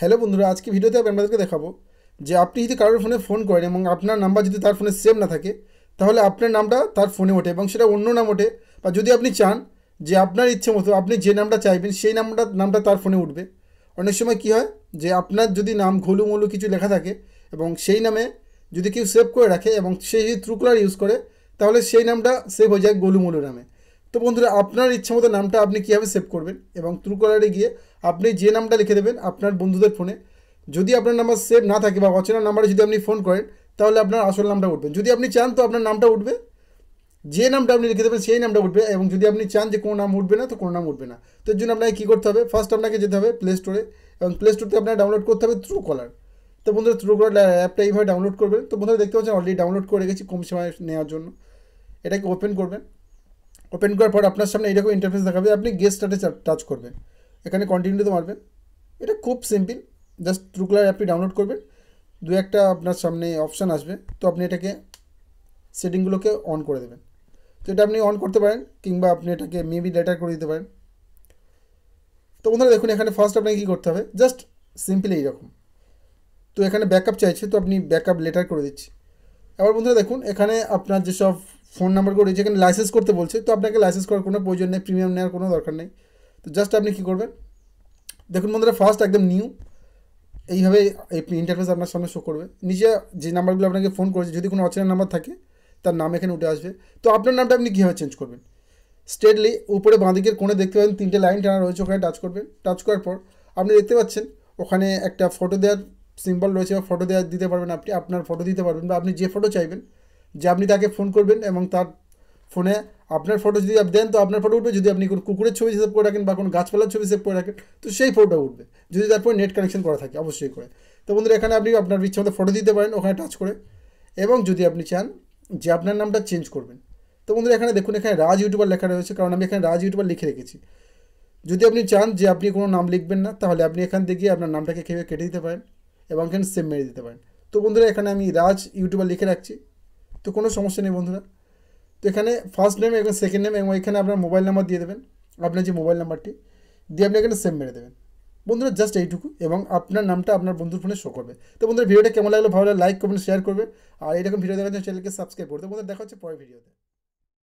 hello বন্ধুরা আজকে ভিডিওতে আমি আপনাদেরকে দেখাবো যে আপনি যদি কারোর ফোনে ফোন করেন এবং আপনার নাম্বার যদি তার ফোনে সেভ না থাকে তাহলে আপনার নামটা তার ফোনে ওঠে এবং সেটা অন্য নাম ওঠে বা যদি আপনি চান যে আপনার ইচ্ছে মতো আপনি যে নামটা চাইবেন সেই নামটা নামটা তার ফোনে উঠবে অনেক সময় কি হয় যে আপনার যদি নাম ঘুলু কিছু লেখা থাকে এবং সেই নামে যদি কেউ সেভ করে রাখে এবং সেই যদি ইউজ করে তাহলে সেই নামটা সেভ হয়ে যায় গোলুমুলু নামে তো বন্ধুরা আপনার ইচ্ছা মতো নামটা আপনি কীভাবে সেভ করবেন এবং ট্রুকলারে গিয়ে আপনি যে নামটা লিখে দেবেন আপনার বন্ধুদের ফোনে যদি আপনার নাম্বার সেভ না থাকে বা অচেনা নাম্বারে যদি আপনি ফোন করেন তাহলে আপনার আসল নামটা উঠবে যদি আপনি চান তো আপনার নামটা উঠবে যে নামটা আপনি লিখে দেবেন সেই নামটা উঠবে এবং যদি আপনি চান যে কোনো নাম উঠবে না তো কোনো নাম উঠবে না তো এর জন্য আপনাকে কী করতে হবে ফার্স্ট আপনাকে যেতে হবে প্লে স্টোরে এবং প্লে স্টোরতে আপনাকে ডাউনলোড করতে হবে থ্রু কলার তো বন্ধুরা থ্রু কলার অ্যাপটা এইভাবে ডাউনলোড করবেন তো বন্ধুরা দেখতে পাচ্ছেন অলরেডি ডাউনলোড করে রেখেছি কম সময় নেওয়ার জন্য এটাকে ওপেন করবেন ওপেন করার পর আপনার সামনে এরকম ইন্টারফেস দেখাবে আপনি গেস্ট স্টার্টে টাচ করবেন এখানে কন্টিনিউতে মারবেন এটা খুব সিম্পল জাস্ট ট্রুকলার অ্যাপটি ডাউনলোড করবেন দু একটা আপনার সামনে অপশান আসবে তো আপনি এটাকে সেটিংগুলোকে অন করে দেবেন তো এটা আপনি অন করতে পারেন কিংবা আপনি এটাকে মেবি লেটার করে দিতে পারেন তো বন্ধুরা দেখুন এখানে ফার্স্ট আপনাকে কী করতে হবে জাস্ট সিম্পলি এইরকম তো এখানে ব্যাকআপ চাইছে তো আপনি ব্যাকআপ লেটার করে দিচ্ছি আবার বন্ধুরা দেখুন এখানে আপনার যেসব ফোন নাম্বার করে যেখানে লাইসেন্স করতে বলছে তো আপনাকে লাইসেন্স করার কোনো প্রয়োজন নেই প্রিমিয়াম নেওয়ার কোনো দরকার নেই তো জাস্ট আপনি কী করবেন দেখুন বন্ধুরা ফার্স্ট একদম নিউ এইভাবে এই ইন্টারফেস আপনার সামনে শো করবে নিজে যে নাম্বারগুলো আপনাকে ফোন করেছে যদি কোনো অচেনা নাম্বার থাকে তার নাম এখানে উঠে আসবে তো আপনার নামটা আপনি কীভাবে চেঞ্জ করবেন স্টেটলি উপরে বাঁদিকের কোণে দেখতে পাবেন তিনটে লাইন টানা রয়েছে ওখানে টাচ করবেন টাচ করার পর আপনি দেখতে পাচ্ছেন ওখানে একটা ফটো দেওয়ার সিম্বল রয়েছে বা ফটো দেওয়া দিতে পারবেন আপনি আপনার ফটো দিতে পারবেন বা আপনি যে ফটো চাইবেন যে আপনি তাকে ফোন করবেন এবং তার ফোনে আপনার ফটো যদি আপনি দেন তো আপনার ফটো উঠবে যদি আপনি কোনো কুকুরের ছবি সেভ করে রাখেন বা কোনো গাছপালার ছবি সেভ করে রাখেন তো সেই ফটোটা উঠবে যদি তারপরে নেট কানেকশন করা থাকে অবশ্যই করে তো বন্ধুরা এখানে আপনি আপনার ইচ্ছে মতো ফটো দিতে পারেন ওখানে টাচ করে এবং যদি আপনি চান যে আপনার নামটা চেঞ্জ করবেন তো বন্ধুরা এখানে দেখুন এখানে রাজ ইউটিউবার লেখা রয়েছে কারণ আমি এখানে রাজ ইউটিউবার লিখে রেখেছি যদি আপনি চান যে আপনি কোনো নাম লিখবেন না তাহলে আপনি এখান থেকে আপনার নামটাকে খেয়ে কেটে দিতে পারেন এবং এখানে সেম মেরে দিতে পারেন তো বন্ধুরা এখানে আমি রাজ ইউটিউবার লিখে রাখছি তো কোনো সমস্যা নেই বন্ধুরা তো এখানে ফার্স্ট নেম এবং সেকেন্ড নেম এবং এখানে আপনার মোবাইল নাম্বার দিয়ে দেবেন আপনার যে মোবাইল নাম্বারটি দিয়ে আপনি এখানে সেভ মেরে দেবেন বন্ধুরা জাস্ট এইটুকু এবং আপনার নামটা আপনার বন্ধুর ফোনে শো করবে তো বন্ধুরা ভিডিওটা কেমন লাগলো ভালো লাইক করবেন শেয়ার করবেন আর এরকম ভিডিও দেখার জন্য চ্যানেলকে সাবস্ক্রাইব করতে বন্ধুরা দেখা হচ্ছে পরের ভিডিওতে